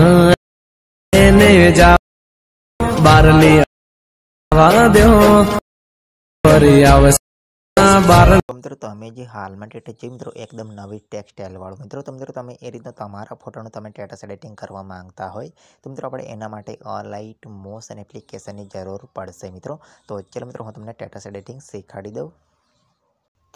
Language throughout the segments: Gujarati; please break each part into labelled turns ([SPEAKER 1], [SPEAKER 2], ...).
[SPEAKER 1] હાલમાં મિત્રો એકદમ નવી ટેક્સટાઇલવાળું મિત્રો તો મિત્રો તમે એ રીતના તમારા ફોટોનું તમે ટેટસ એડિટિંગ કરવા માંગતા હોય તો મિત્રો આપણે એના માટે લાઇટ મોશન એપ્લિકેશનની જરૂર પડશે મિત્રો તો ચાલો મિત્રો હું તમને ટેટસ એડિટિંગ શીખવાડી દઉં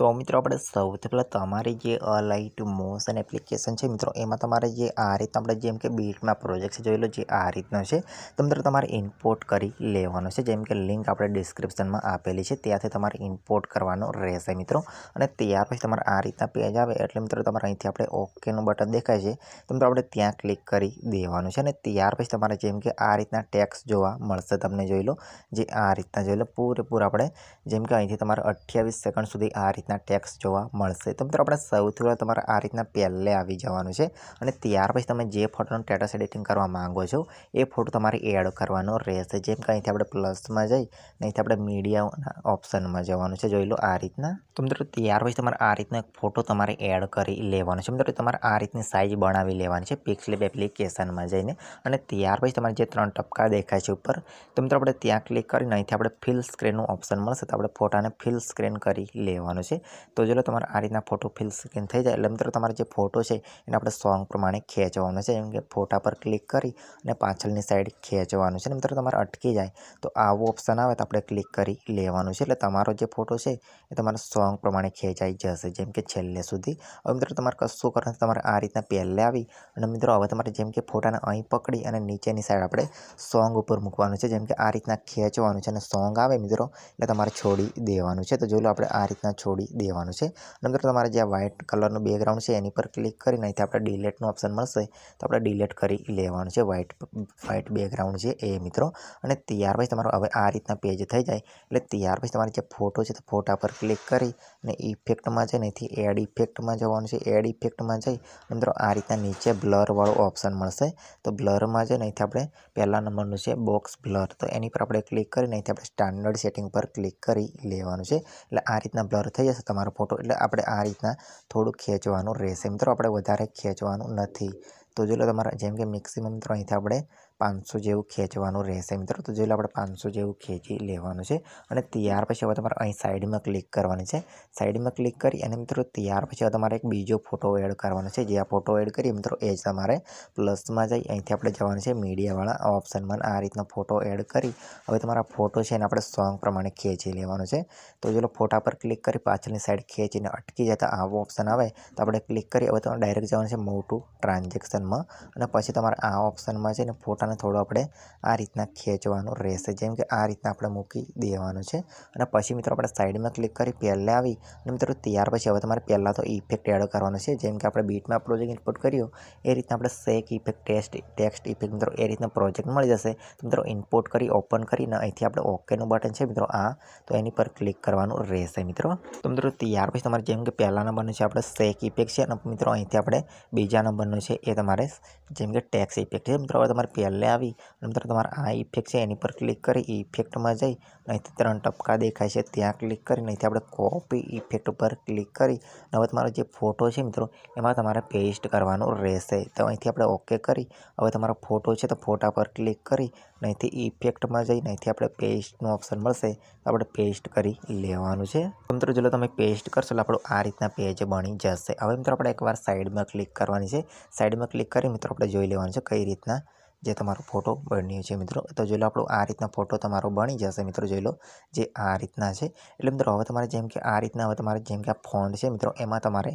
[SPEAKER 1] તો મિત્રો આપણે સૌથી પહેલાં તમારી જે અલાઇટ મોશન એપ્લિકેશન છે મિત્રો એમાં તમારે જે આ રીતના આપણે જેમ કે બીટમાં પ્રોજેક્ટ જોઈ લો જે આ રીતનો છે તો મિત્રો તમારે ઇમ્પોર્ટ કરી લેવાનો છે જેમ કે લિંક આપણે ડિસ્ક્રિપ્શનમાં આપેલી છે ત્યાંથી તમારે ઇમ્પોર્ટ કરવાનો રહેશે મિત્રો અને ત્યાર પછી તમારે આ રીતના પેજ આવે એટલે મિત્રો તમારે અહીંથી આપણે ઓકેનું બટન દેખાય છે તો મિત્રો આપણે ત્યાં ક્લિક કરી દેવાનું છે અને ત્યાર પછી તમારે જેમ કે આ રીતના ટેક્સ જોવા મળશે તમને જોઈ લો જે આ રીતના જોઈ લો પૂરેપૂરા આપણે જેમ કે અહીંથી તમારે અઠ્યાવીસ સેકન્ડ સુધી આ રીતના ટેક્સ જોવા મળશે તો મિત્રો આપણે સૌથી પહેલાં તમારે આ રીતના પહેલે આવી જવાનું છે અને ત્યાર પછી તમે જે ફોટોનું સ્ટેટસ એડિટિંગ કરવા માંગો છો એ ફોટો તમારે એડ કરવાનો રહેશે જેમ કે અહીંથી આપણે પ્લસમાં જઈ નહીંથી આપણે મીડિયાના ઓપ્શનમાં જવાનું છે જોઈ લો આ રીતના તો મિત્રો ત્યાર પછી તમારે આ રીતનો એક ફોટો તમારે એડ કરી લેવાનો છે મિત્રો તમારે આ રીતની સાઇઝ બનાવી લેવાની છે પિક્સલેબ એપ્લિકેશનમાં જઈને અને ત્યાર પછી તમારે જે ત્રણ ટપકા દેખાય છે ઉપર તો મિત્રો આપણે ત્યાં ક્લિક કરીને અહીંથી આપણે ફિલ સ્ક્રીનનું ઓપ્શન મળશે તો આપણે ફોટાને ફિલ સ્ક્રીન કરી લેવાનું છે છે તો જો તમારે આ રીતના ફોટો ફિલ સ્ક્રીન થઈ જાય એટલે મિત્રો તમારો જે ફોટો છે એને આપણે સોંગ પ્રમાણે ખેંચવાનો છે જેમ કે ફોટા પર ક્લિક કરી અને પાછળની સાઈડ ખેંચવાનું છે ને મિત્રો તમારે અટકી જાય તો આવો ઓપ્શન આવે તો આપણે ક્લિક કરી લેવાનું છે એટલે તમારો જે ફોટો છે એ તમારા સોંગ પ્રમાણે ખેંચાઈ જશે જેમ કે છેલ્લે સુધી હવે મિત્રો તમારે કશું કરવાનું તમારે આ રીતના પહેલે આવી અને મિત્રો હવે તમારે જેમ કે ફોટાને અહીં પકડી અને નીચેની સાઈડ આપણે સોંગ ઉપર મૂકવાનું છે જેમ કે આ રીતના ખેંચવાનું છે અને સોંગ આવે મિત્રો એટલે તમારે છોડી દેવાનું છે તો જો આપણે આ રીતના છોડી છાપી દેવાનું છે અને મિત્રો તમારે જે આ વ્હાઇટ કલરનું બેકગ્રાઉન્ડ છે એની પર ક્લિક કરી અહીંથી આપણે ડિલેટનું ઓપ્શન મળશે તો આપણે ડિલેટ કરી લેવાનું છે વ્હાઇટ વ્હાઇટ બેકગ્રાઉન્ડ છે એ મિત્રો અને ત્યાર પછી તમારો હવે આ રીતના પેજ થઈ જાય એટલે ત્યાર પછી તમારે જે ફોટો છે તો ફોટા પર ક્લિક કરી અને ઇફેક્ટમાં છે ને એથી એડ ઇફેક્ટમાં જવાનું છે એડ ઇફેક્ટમાં જઈ મિત્રો આ રીતના નીચે બ્લરવાળો ઓપ્શન મળશે તો બ્લરમાં છે ને અહીંથી આપણે પહેલા નંબરનું છે બોક્સ બ્લર તો એની પર આપણે ક્લિક કરીને અહીંથી આપણે સ્ટાન્ડર્ડ સેટિંગ પર ક્લિક કરી લેવાનું છે એટલે આ રીતના બ્લર થઈ જશે જશે તમારો ફોટો એટલે આપણે આ રીતના થોડું ખેંચવાનું રહેશે મિત્રો આપણે વધારે ખેંચવાનું નથી તો જો લો તમારા જેમ કે મેક્સિમમ મિત્રો અહીંથી આપણે પાંચસો જેવું ખેંચવાનું રહેશે મિત્રો તો જોઈ લો આપણે પાંચસો જેવું ખેંચી લેવાનું છે અને ત્યાર પછી હવે તમારે અહીં સાઈડમાં ક્લિક કરવાની છે સાઈડમાં ક્લિક કરી અને મિત્રો ત્યાર પછી હવે તમારે એક બીજો ફોટો એડ કરવાનો છે જે આ ફોટો એડ કરીએ મિત્રો એ જ તમારે પ્લસમાં જઈ અહીંથી આપણે જવાનું છે મીડિયાવાળા ઓપ્શનમાં આ રીતનો ફોટો એડ કરી હવે તમારા ફોટો છે એને આપણે સોંગ પ્રમાણે ખેંચી લેવાનો છે તો જો ફોટા પર ક્લિક કરી પાછળની સાઈડ ખેંચીને અટકી જતા આવો ઓપ્શન આવે તો આપણે ક્લિક કરી હવે તમારે ડાયરેક્ટ જવાનું છે મોટું ટ્રાન્ઝેક્શનમાં અને પછી તમારે આ ઓપ્શનમાં છે ને ફોટા કાંટાને થોડો આપણે આ રીતના ખેંચવાનું રહેશે જેમ કે આ રીતના આપણે મૂકી દેવાનું છે અને પછી મિત્રો આપણે સાઈડમાં ક્લિક કરી પહેલાં આવી અને મિત્રો ત્યાર પછી હવે તમારે પહેલાં તો ઇફેક્ટ એડ કરવાનો છે જેમ કે આપણે બીટમાં પ્રોજેક્ટ ઇનપુટ કર્યું એ રીતના આપણે સેક ઇફેક્ટ ટેસ્ટ ટેક્સ્ટ ઇફેક્ટ મિત્રો એ રીતના પ્રોજેક્ટ મળી જશે મિત્રો ઇમ્પોર્ટ કરી ઓપન કરીને અહીંથી આપણે ઓકેનું બટન છે મિત્રો આ તો એની પર ક્લિક કરવાનું રહેશે મિત્રો તો મિત્રો ત્યાર પછી તમારે જેમ કે પહેલાં નંબરનું છે આપણે સેક ઇફેક્ટ છે અને મિત્રો અહીંથી આપણે બીજા નંબરનું છે એ તમારે જેમ કે ટેક્સ ઇફેક્ટ છે મિત્રો હવે તમારે પહેલાં છેલ્લે આવી નંતર મિત્રો તમારે આ ઇફેક્ટ છે એની પર ક્લિક કરી ઇફેક્ટમાં જઈ અહીંથી ત્રણ ટપકા દેખાય છે ત્યાં ક્લિક કરી નહીંથી આપણે કોપી ઇફેક્ટ ઉપર ક્લિક કરી અને હવે તમારો જે ફોટો છે મિત્રો એમાં તમારે પેસ્ટ કરવાનો રહેશે તો અહીંથી આપણે ઓકે કરી હવે તમારો ફોટો છે તો ફોટા પર ક્લિક કરી નહીંથી ઇફેક્ટમાં જઈ નહીંથી આપણે પેસ્ટનું ઓપ્શન મળશે તો આપણે પેસ્ટ કરી લેવાનું છે મિત્રો જો તમે પેસ્ટ કરશો એટલે આપણું આ રીતના પેજ બની જશે હવે મિત્રો આપણે એકવાર સાઈડમાં ક્લિક કરવાની છે સાઈડમાં ક્લિક કરી મિત્રો આપણે જોઈ લેવાનું છે કઈ રીતના જે તમારો ફોટો બન્યો છે મિત્રો તો જોઈ લો આપણો આ રીતના ફોટો તમારો બની જશે મિત્રો જોઈ લો જે આ રીતના છે એટલે મિત્રો હવે તમારે જેમ કે આ રીતના હવે તમારે જેમ કે આ ફોન્ડ છે મિત્રો એમાં તમારે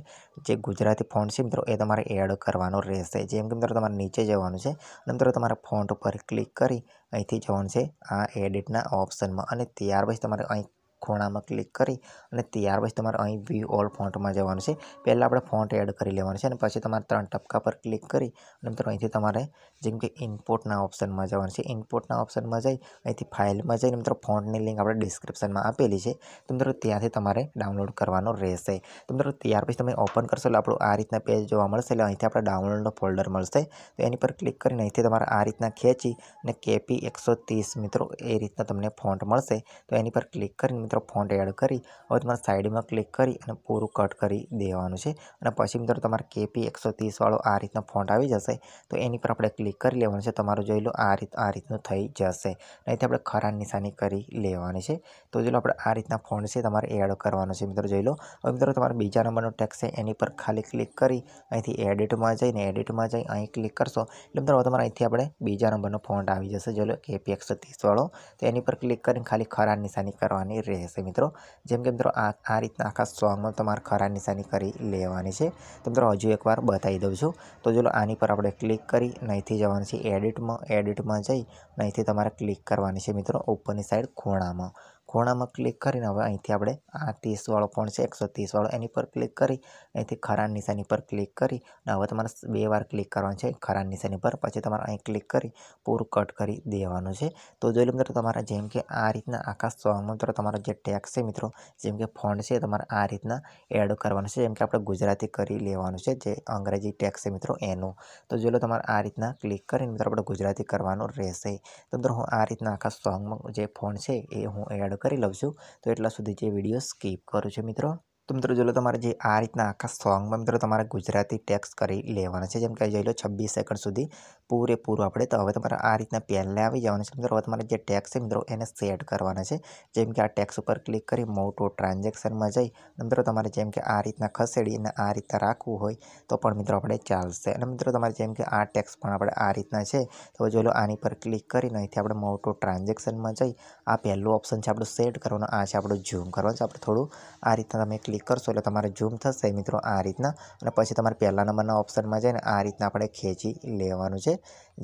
[SPEAKER 1] જે ગુજરાતી ફોન્ડ છે મિત્રો એ તમારે એડ કરવાનો રહેશે જેમ કે મિત્રો તમારે નીચે જવાનું છે અને મિત્રો તમારા ફોન્ટ ઉપર ક્લિક કરી અહીંથી જવાનું છે આ એડિટના ઓપ્શનમાં અને ત્યાર પછી તમારે અહીં ખૂણામાં ક્લિક કરી અને ત્યાર પછી તમારે અહીં વ્યૂ ઓલ ફોન્ટમાં જવાનું છે પહેલાં આપણે ફોન્ટ એડ કરી લેવાનું છે અને પછી તમારે ત્રણ ટપકા પર ક્લિક કરી અને મિત્રો અહીંથી તમારે જેમ કે ઇન્પોર્ટના ઓપ્શનમાં જવાનું છે ઇન્પોર્ટના ઓપ્શનમાં જઈ અહીંથી ફાઇલમાં જઈને મિત્રો ફોન્ટની લિંક આપણે ડિસ્ક્રિપ્શનમાં આપેલી છે તો મિત્રો ત્યાંથી તમારે ડાઉનલોડ કરવાનો રહેશે તો મિત્રો ત્યાર પછી તમે ઓપન કરશો એટલે આપણું આ રીતના પેજ જોવા મળશે એટલે અહીંથી આપણે ડાઉનલોડનો ફોલ્ડર મળશે તો એની પર ક્લિક કરીને અહીંથી તમારે આ રીતના ખેંચી અને કેપી એકસો મિત્રો એ રીતના તમને ફોન્ટ મળશે તો એની પર ક્લિક કરીને મિત્રો ફોન્ટ એડ કરી હવે તમારે સાઈડમાં ક્લિક કરી અને પૂરું કટ કરી દેવાનું છે અને પછી મિત્રો તમારે કેપી એકસો ત્રીસવાળો આ રીતનો ફોન્ટ આવી જશે તો એની પર આપણે ક્લિક કરી લેવાનું છે તમારું જોઈ લો આ રીત આ રીતનું થઈ જશે અહીંથી આપણે ખરા નિશાની કરી લેવાની છે તો જોઈ લો આપણે આ રીતના ફોન્ટ છે તમારે એડ કરવાનો છે મિત્રો જોઈ લો હવે મિત્રો તમારે બીજા નંબરનો ટેક્સ છે એની પર ખાલી ક્લિક કરી અહીંથી એડિટમાં જઈને એડિટમાં જઈ અહીં ક્લિક કરશો એટલે મિત્રો તમારે અહીંથી આપણે બીજા નંબરનો ફોન્ટ આવી જશે જોઈ લો કેપી એકસો ત્રીસવાળો તો એની પર ક્લિક કરીને ખાલી ખરા નિશાની કરવાની રહેશે રહેશે મિત્રો જેમ કે મિત્રો આ આ રીતના આખા સોંગમાં તમારે ખરા નિશાની કરી લેવાની છે તો મિત્રો હજુ એકવાર બતાવી દઉં છું તો ચલો આની પર આપણે ક્લિક કરી નહીંથી જવાની છે એડિટમાં એડિટમાં જઈ નહીંથી તમારે ક્લિક કરવાની છે મિત્રો ઉપરની સાઈડ ખૂણામાં ખૂણામાં ક્લિક કરીને હવે અહીંથી આપણે આ ત્રીસવાળો કોણ છે એકસો ત્રીસવાળો એની પર ક્લિક કરી અહીંથી ખરાન નિશાની પર ક્લિક કરી અને હવે તમારે બે વાર ક્લિક કરવાનું છે ખરાન નિશાની પર પછી તમારે અહીં ક્લિક કરી પૂરું કટ કરી દેવાનું છે તો જોઈ લો મિત્રો તમારા જેમ કે આ રીતના આખા સોંગમાં મિત્રો તમારો જે ટેક્સ છે મિત્રો જેમ કે ફોન્ટ છે તમારે આ રીતના એડ કરવાનું છે જેમ કે આપણે ગુજરાતી કરી લેવાનું છે જે અંગ્રેજી ટેક્સ છે મિત્રો એનું તો જોઈ લો તમારે આ રીતના ક્લિક કરીને મિત્રો આપણે ગુજરાતી કરવાનું રહેશે તો મિત્રો હું આ રીતના આખા સોંગમાં જે ફોન્ટ છે એ હું એડ કરી લઉં છું તો એટલા સુધી જે વિડીયો સ્કીપ કરું છું મિત્રો તો મિત્રો જોઈ તમારે જે આ રીતના આખા સોંગમાં મિત્રો તમારે ગુજરાતી ટેક્સ કરી લેવાના છે જેમ કે જોઈ લો છવ્વીસ સેકન્ડ સુધી પૂરેપૂરું આપણે તો હવે તમારે આ રીતના પહેલાં આવી જવાનું છે મિત્રો હવે તમારે જે ટેક્સ છે મિત્રો એને સેટ કરવાના છે જેમ કે આ ટેક્સ ઉપર ક્લિક કરી મોટો ટ્રાન્ઝેક્શનમાં જઈ મિત્રો તમારે જેમ કે આ રીતના ખસેડીને આ રીતના રાખવું હોય તો પણ મિત્રો આપણે ચાલશે અને મિત્રો તમારે જેમ કે આ ટેક્સ પણ આપણે આ રીતના છે તો જોઈ લો આની પર ક્લિક કરીને અહીંથી આપણે મોટો ટ્રાન્ઝેક્શનમાં જઈ આ પહેલું ઓપ્શન છે આપણું સેટ કરવાનું આ છે આપણું ઝૂમ કરવાનું છે આપણે થોડું આ રીતના તમે ક્લિક ક્લિક કરશો એટલે તમારે ઝૂમ થશે મિત્રો આ રીતના અને પછી તમારે પહેલા નંબરના ઓપ્શનમાં જઈને આ રીતના આપણે ખેંચી લેવાનું છે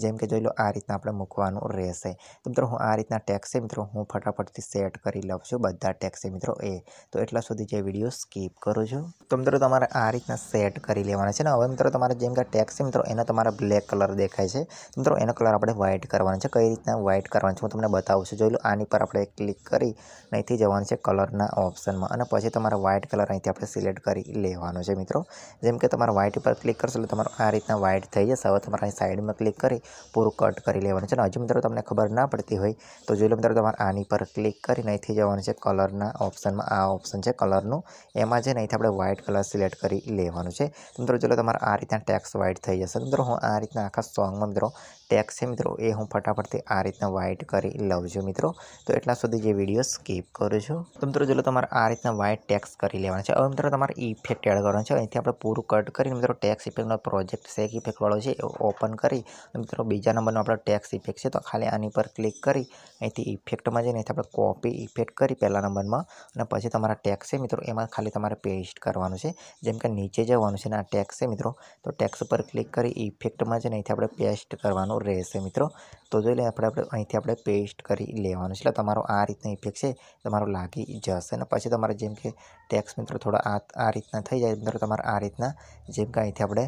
[SPEAKER 1] જેમ કે જોઈ લો આ રીતના આપણે મૂકવાનું રહેશે તો મિત્રો હું આ રીતના ટેક્સ છે મિત્રો હું ફટાફટથી સેટ કરી લઉં છું બધા ટેક્સ મિત્રો એ તો એટલા સુધી જે વિડીયો સ્કીપ કરું છું તો મિત્રો તમારે આ રીતના સેટ કરી લેવાના છે ને હવે મિત્રો તમારે જેમ કે ટેક્સ છે મિત્રો એનો તમારે બ્લેક કલર દેખાય છે મિત્રો એનો કલર આપણે વ્હાઇટ કરવાનો છે કઈ રીતના વ્હાઇટ કરવાનો છે હું તમને બતાવું છું જોઈ લો આની પર આપણે ક્લિક કરી નહીંથી જવાનું છે કલરના ઓપ્શનમાં અને પછી તમારે વ્હાઇટ કલર કલર અહીંથી આપણે સિલેક્ટ કરી લેવાનો છે મિત્રો જેમ કે તમારે વ્હાઇટ ઉપર ક્લિક કરશો એટલે તમારું આ રીતના વ્હાઇટ થઈ જશે હવે તમારે અહીં સાઈડમાં ક્લિક કરી પૂરું કટ કરી લેવાનું છે અને હજી મિત્રો તમને ખબર ના પડતી હોય તો જોઈ લો મિત્રો તમારે આની પર ક્લિક કરીને અહીંથી જવાનું છે કલરના ઓપ્શનમાં આ ઓપ્શન છે કલરનું એમાં છે ને અહીંથી આપણે વ્હાઇટ કલર સિલેક્ટ કરી લેવાનું છે મિત્રો જોઈ લો તમારે આ રીતના ટેક્સ વ્હાઇટ થઈ જશે મિત્રો હું આ રીતના આખા સોંગમાં મિત્રો ટેક્સ છે મિત્રો એ હું ફટાફટથી આ રીતના વ્હાઇટ કરી લઉં છું મિત્રો તો એટલા સુધી જે વિડીયો સ્કીપ કરું છું તો મિત્રો ચલો તમારે આ રીતના વ્હાઇટ ટેક્સ કરી લેવાનો છે હવે મિત્રો તમારે ઇફેક્ટ એડ કરવાનો છે અહીંથી આપણે પૂરું કટ કરીને મિત્રો ટેક્સ ઇફેક્ટનો પ્રોજેક્ટ છે ઇફેક્ટ વાળો છે એ ઓપન કરી મિત્રો બીજા નંબરનો આપણો ટેક્સ ઇફેક્ટ છે તો ખાલી આની પર ક્લિક કરી અહીંથી ઇફેક્ટમાં જઈને અહીંથી આપણે કોપી ઇફેક્ટ કરી પહેલા નંબરમાં અને પછી તમારા ટેક્સ છે મિત્રો એમાં ખાલી તમારે પેસ્ટ કરવાનું છે જેમ કે નીચે જવાનું છે ને આ ટેક્સ છે મિત્રો તો ટેક્સ પર ક્લિક કરી ઇફેક્ટમાં જઈને અહીંથી આપણે પેસ્ટ કરવાનું કરવાનો રહેશે મિત્રો તો જોઈ લે આપણે આપણે અહીંથી આપણે પેસ્ટ કરી લેવાનું છે એટલે તમારો આ રીતનો ઇફેક્ટ છે તમારો લાગી જશે અને પછી તમારે જેમ કે ટેક્સ મિત્રો થોડા આ આ રીતના થઈ જાય મિત્રો તમારે આ રીતના જેમ કે અહીંથી આપણે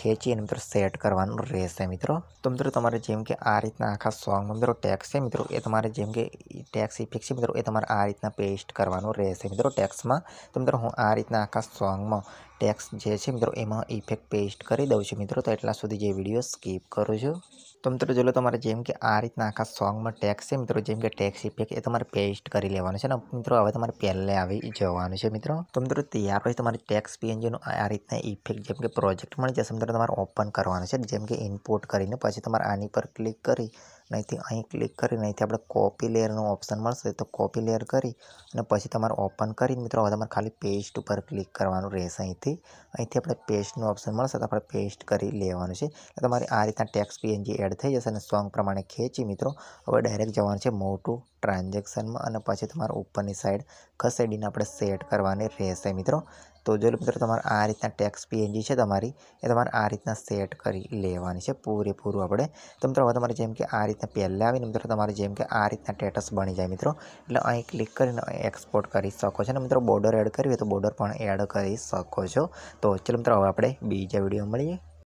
[SPEAKER 1] ખેંચીને મિત્રો સેટ કરવાનું રહેશે મિત્રો તો મિત્રો તમારે જેમ કે આ રીતના આખા સોંગમાં મિત્રો ટેક્સ છે મિત્રો એ તમારે જેમ કે ટેક્સ ઇફેક્ટ છે મિત્રો એ તમારે આ રીતના પેસ્ટ કરવાનું રહેશે મિત્રો ટેક્સમાં તો મિત્રો હું આ રીતના આખા સોંગમાં ટેક્સ જે છે મિત્રો એમાં ઇફેક્ટ પેસ્ટ કરી દઉં છું મિત્રો તો એટલા સુધી જે વિડીયો સ્કીપ કરું છું તો મિત્રો જો તમારે જેમ કે આ રીતના આખા સોંગમાં ટેક્સ છે મિત્રો જેમ કે ટેક્સ ઇફેક્ટ એ તમારે પેસ્ટ કરી લેવાનું છે ને મિત્રો હવે તમારે પહેલે આવી જવાનું છે મિત્રો તો મિત્રો ત્યાર પછી તમારે ટેક્સ પીએનજીનું આ રીતના ઇફેક્ટ જેમ કે પ્રોજેક્ટ મળી જશે મિત્રો તમારે ઓપન કરવાનું છે જેમ કે ઇમ્પોર્ટ કરીને પછી તમારે આની પર ક્લિક કરી નહીંથી અહીં ક્લિક કરીને અહીંથી આપણે કોપી લેયરનું ઓપ્શન મળશે તો કોપી લેયર કરી અને પછી તમારે ઓપન કરીને મિત્રો હવે તમારે ખાલી પેસ્ટ ઉપર ક્લિક કરવાનું રહેશે અહીંથી અહીંથી આપણે પેસ્ટનું ઓપ્શન મળશે તો આપણે પેસ્ટ કરી લેવાનું છે એટલે તમારે આ રીતના ટેક્સ પીએનજી એડ થઈ જશે અને સોંગ પ્રમાણે ખેંચી મિત્રો હવે ડાયરેક્ટ જવાનું છે મોટું ટ્રાન્ઝેક્શનમાં અને પછી તમારે ઉપરની સાઈડ ખસેડીને આપણે સેટ કરવાની રહેશે મિત્રો તો જો મિત્રો તમારે આ રીતના ટેક્સ પીએનજી છે તમારી એ તમારે આ રીતના સેટ કરી લેવાની છે પૂરેપૂરું આપણે તો મિત્રો હવે તમારે જેમ કે આ રીતના પહેલાં આવીને મિત્રો તમારે જેમ કે આ રીતના સ્ટેટસ બની જાય મિત્રો એટલે અહીં ક્લિક કરીને એક્સપોર્ટ કરી શકો છો અને મિત્રો બોર્ડર એડ કરવી તો બોર્ડર પણ એડ કરી શકો છો તો ચલો મિત્રો હવે આપણે બીજા વિડીયો મળીએ